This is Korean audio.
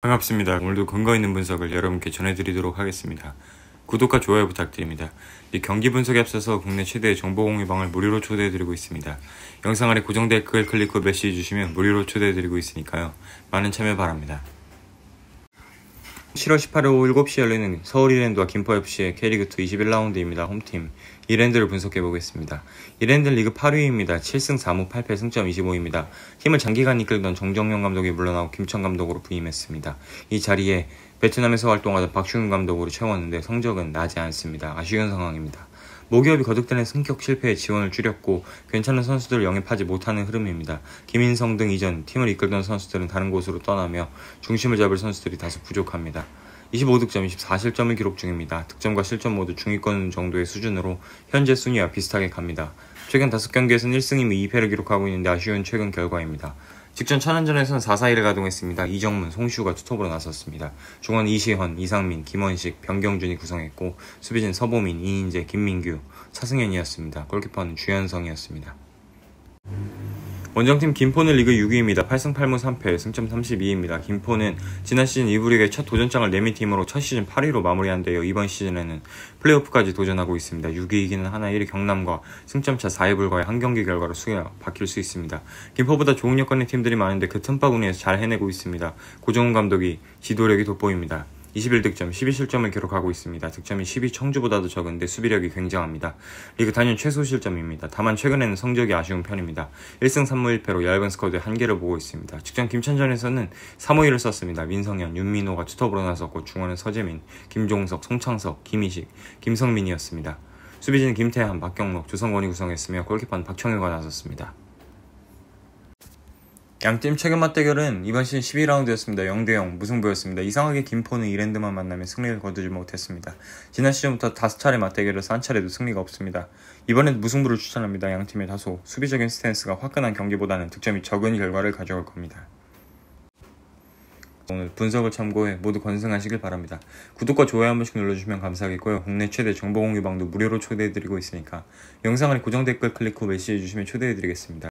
반갑습니다. 오늘도 근거 있는 분석을 여러분께 전해드리도록 하겠습니다. 구독과 좋아요 부탁드립니다. 이 경기 분석에 앞서서 국내 최대의 정보 공유방을 무료로 초대해드리고 있습니다. 영상 아래 고정 댓글 클릭 후 메시지 주시면 무료로 초대해드리고 있으니까요. 많은 참여 바랍니다. 7월 18일 오후 7시 열리는 서울 이랜드와 김포FC의 K리그2 21라운드입니다. 홈팀 이랜드를 분석해보겠습니다. 이랜드 리그 8위입니다. 7승 4무 8패 승점 25입니다. 팀을 장기간 이끌던 정정용 감독이 물러나고 김천 감독으로 부임했습니다. 이 자리에 베트남에서 활동하던 박충윤 감독으로 채웠는데 성적은 나지 않습니다. 아쉬운 상황입니다. 모기업이 거듭되는 승격 실패에 지원을 줄였고 괜찮은 선수들 을 영입하지 못하는 흐름입니다. 김인성 등 이전 팀을 이끌던 선수들은 다른 곳으로 떠나며 중심을 잡을 선수들이 다소 부족합니다. 25득점, 24실점을 기록 중입니다. 득점과 실점 모두 중위권 정도의 수준으로 현재 순위와 비슷하게 갑니다. 최근 5경기에서는 1승임 이 2패를 기록하고 있는데 아쉬운 최근 결과입니다. 직전 천안전에선 4-4-1을 가동했습니다. 이정문, 송슈가 투톱으로 나섰습니다. 중원 이시헌, 이상민, 김원식, 변경준이 구성했고 수비진 서보민, 이인재, 김민규, 차승현이었습니다. 골키퍼는 주현성이었습니다. 원정팀 김포는 리그 6위입니다. 8승 8무 3패, 승점 32입니다. 김포는 지난 시즌 2부 리그의 첫 도전장을 내민 팀으로 첫 시즌 8위로 마무리한데요. 이번 시즌에는 플레이오프까지 도전하고 있습니다. 6위이기는 하나 1위 경남과 승점차 4위불과의 한 경기 결과로 수가 바뀔 수 있습니다. 김포보다 좋은 여건의 팀들이 많은데 그 틈바구니에서 잘 해내고 있습니다. 고정훈 감독이 지도력이 돋보입니다. 21득점, 12실점을 기록하고 있습니다. 득점이 12 청주보다도 적은데 수비력이 굉장합니다. 리그 단연 최소 실점입니다. 다만 최근에는 성적이 아쉬운 편입니다. 1승 3무 1패로 얇은 스쿼드에 한계를 보고 있습니다. 직전 김천전에서는 3호일을 썼습니다. 민성현, 윤민호가 투톱으로 나섰고 중원은 서재민, 김종석, 송창석, 김희식, 김성민이었습니다. 수비진 김태한, 박경록, 조성권이 구성했으며 골키퍼는 박청효가 나섰습니다. 양팀 최근 맞대결은 이번 시즌 12라운드였습니다. 0대0 무승부였습니다. 이상하게 김포는 이랜드만 만나며 승리를 거두지 못했습니다. 지난 시즌부터 5 차례 맞대결에서 한 차례도 승리가 없습니다. 이번엔 무승부를 추천합니다. 양팀의 다소 수비적인 스탠스가 화끈한 경기보다는 득점이 적은 결과를 가져올 겁니다. 오늘 분석을 참고해 모두 건승하시길 바랍니다. 구독과 좋아요 한 번씩 눌러주시면 감사하겠고요. 국내 최대 정보 공유방도 무료로 초대해드리고 있으니까 영상 을 고정 댓글 클릭 후 메시지 주시면 초대해드리겠습니다.